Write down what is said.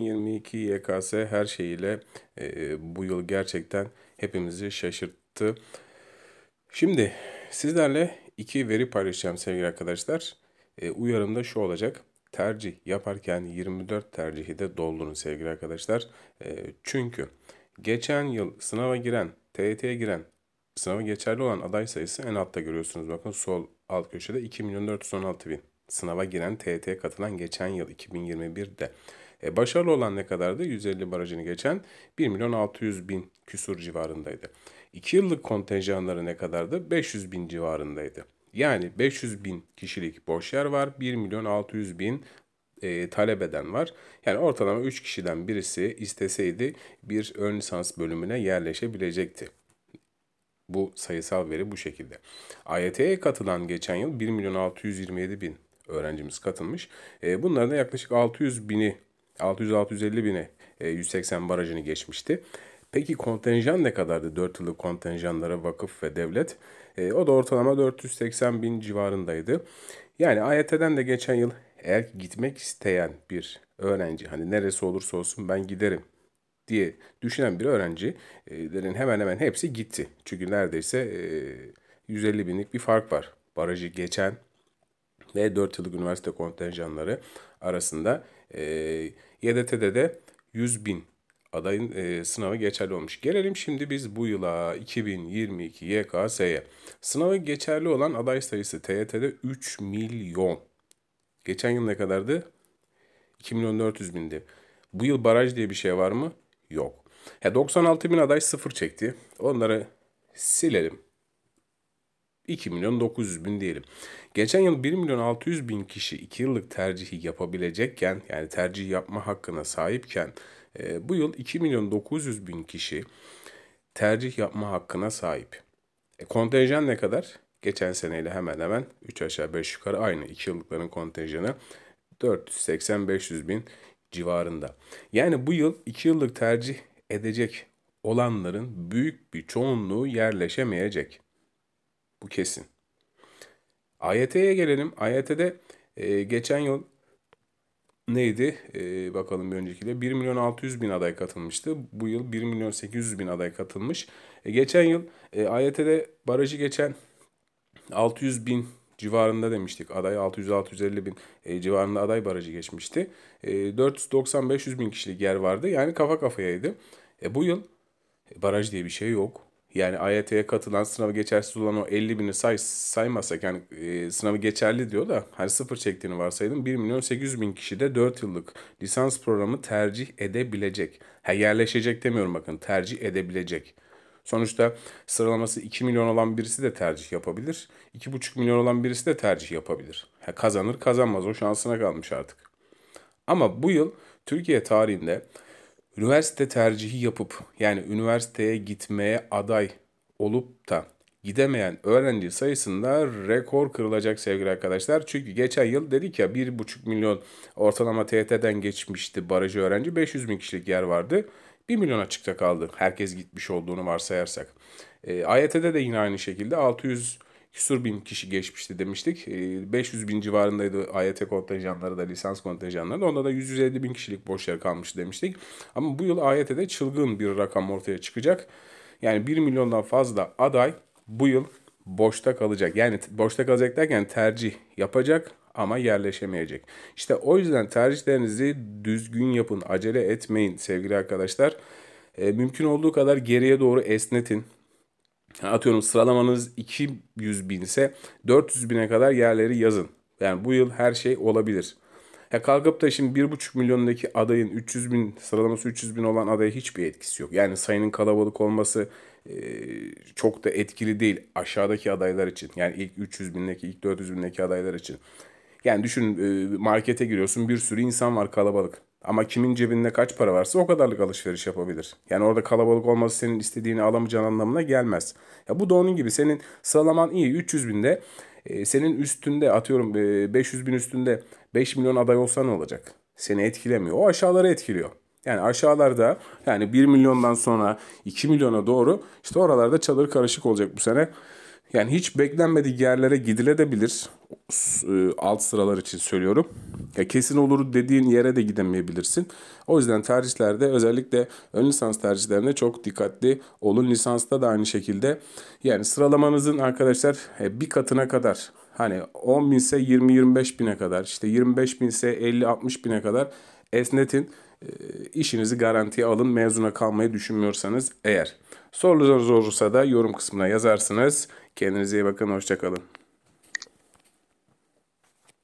2022 YKS her şeyiyle e, bu yıl gerçekten hepimizi şaşırttı. Şimdi sizlerle iki veri paylaşacağım sevgili arkadaşlar. E, uyarım da şu olacak. Tercih yaparken 24 tercihi de doldurun sevgili arkadaşlar. E, çünkü geçen yıl sınava giren, TYT'ye giren, sınava geçerli olan aday sayısı en altta görüyorsunuz. Bakın sol alt köşede 2 Sınava giren TYT'ye katılan geçen yıl 2021'de e, başarılı olan ne kadardı? 150 barajını geçen 1 milyon 600 bin küsur civarındaydı. 2 yıllık kontenjanları ne kadardı? 500 bin civarındaydı. Yani 500 bin kişilik boş yer var. 1 milyon 600 bin e, talep eden var. Yani ortalama 3 kişiden birisi isteseydi bir ön lisans bölümüne yerleşebilecekti. Bu sayısal veri bu şekilde. AYT'ye katılan geçen yıl 1 milyon 627 bin öğrencimiz katılmış. E, bunların da yaklaşık 600 bini 600-650 bine 180 e, barajını geçmişti. Peki kontenjan ne kadardı? 4 yıllık kontenjanlara vakıf ve devlet. E, o da ortalama 480 bin civarındaydı. Yani AYT'den de geçen yıl eğer gitmek isteyen bir öğrenci hani neresi olursa olsun ben giderim diye düşünen bir öğrencilerin e, hemen hemen hepsi gitti. Çünkü neredeyse 150 e, binlik bir fark var. Barajı geçen ve 4 yıllık üniversite kontenjanları arasında. E, ee, YDT'de de 100 bin adayın e, sınavı geçerli olmuş. Gelelim şimdi biz bu yıla 2022 YKS'ye. Sınavı geçerli olan aday sayısı TYT'de 3 milyon. Geçen yıl ne kadardı? 2 milyon 400 bindi. Bu yıl baraj diye bir şey var mı? Yok. He, 96 bin aday sıfır çekti. Onları silelim. 2 milyon 900 bin diyelim. Geçen yıl 1 milyon 600 bin kişi 2 yıllık tercihi yapabilecekken yani tercih yapma hakkına sahipken e, bu yıl 2 milyon 900 bin kişi tercih yapma hakkına sahip. E, kontenjan ne kadar? Geçen seneyle hemen hemen 3 aşağı 5 yukarı aynı 2 yıllıkların kontenjanı 480-500 bin civarında. Yani bu yıl 2 yıllık tercih edecek olanların büyük bir çoğunluğu yerleşemeyecek. Bu kesin. AYT'ye gelelim. AYT'de e, geçen yıl neydi? E, bakalım bir öncekiyle. 1 milyon 600 bin aday katılmıştı. Bu yıl 1 milyon 800 bin aday katılmış. E, geçen yıl e, AYT'de barajı geçen 600 bin civarında demiştik. Aday 600-650 bin e, civarında aday barajı geçmişti. E, 490-500 bin kişilik yer vardı. Yani kafa kafayaydı. E, bu yıl e, baraj diye bir şey yok. Yani AYT'ye katılan sınavı geçersiz olan o 50 bini say, saymasak yani e, sınavı geçerli diyor da hani sıfır çektiğini varsayalım 1 milyon 800 bin kişi de 4 yıllık lisans programı tercih edebilecek. Ha yerleşecek demiyorum bakın tercih edebilecek. Sonuçta sıralaması 2 milyon olan birisi de tercih yapabilir. 2,5 milyon olan birisi de tercih yapabilir. Ha, kazanır kazanmaz o şansına kalmış artık. Ama bu yıl Türkiye tarihinde üniversite tercihi yapıp yani üniversiteye gitmeye aday olup da gidemeyen öğrenci sayısında rekor kırılacak sevgili arkadaşlar. Çünkü geçen yıl dedik ya 1,5 milyon ortalama TYT'den geçmişti barajı öğrenci. 500 bin kişilik yer vardı. 1 milyon açıkta kaldı herkes gitmiş olduğunu varsayarsak. E, AYT'de de yine aynı şekilde 600 küsur bin kişi geçmişti demiştik. 500 ee, bin civarındaydı AYT kontenjanları da lisans kontenjanları da. Onda da 150 bin kişilik boş yer kalmış demiştik. Ama bu yıl AYT'de çılgın bir rakam ortaya çıkacak. Yani 1 milyondan fazla aday bu yıl boşta kalacak. Yani boşta kalacak derken tercih yapacak ama yerleşemeyecek. İşte o yüzden tercihlerinizi düzgün yapın. Acele etmeyin sevgili arkadaşlar. E, mümkün olduğu kadar geriye doğru esnetin atıyorum sıralamanız 200 bin ise 400 bine kadar yerleri yazın. Yani bu yıl her şey olabilir. Ya kalkıp da şimdi 1,5 milyondaki adayın 300 bin sıralaması 300 bin olan adaya hiçbir etkisi yok. Yani sayının kalabalık olması e, çok da etkili değil aşağıdaki adaylar için. Yani ilk 300 bindeki ilk 400 bindeki adaylar için. Yani düşün e, markete giriyorsun bir sürü insan var kalabalık. Ama kimin cebinde kaç para varsa o kadarlık alışveriş yapabilir. Yani orada kalabalık olması senin istediğini alamayacağın anlamına gelmez. Ya bu da onun gibi senin sıralaman iyi 300 binde e, senin üstünde atıyorum e, 500 bin üstünde 5 milyon aday olsa ne olacak? Seni etkilemiyor. O aşağıları etkiliyor. Yani aşağılarda yani 1 milyondan sonra 2 milyona doğru işte oralarda çadır karışık olacak bu sene. Yani hiç beklenmedik yerlere gidilebilir. E, alt sıralar için söylüyorum ya kesin olur dediğin yere de gidemeyebilirsin. O yüzden tercihlerde özellikle ön lisans tercihlerine çok dikkatli olun. Lisansta da aynı şekilde. Yani sıralamanızın arkadaşlar e, bir katına kadar hani 10 binse 20-25 bine kadar işte 25 binse 50-60 bine kadar esnetin e, işinizi garantiye alın mezuna kalmayı düşünmüyorsanız eğer. Sorularınız olursa da yorum kısmına yazarsınız. Kendinize iyi bakın, hoşçakalın.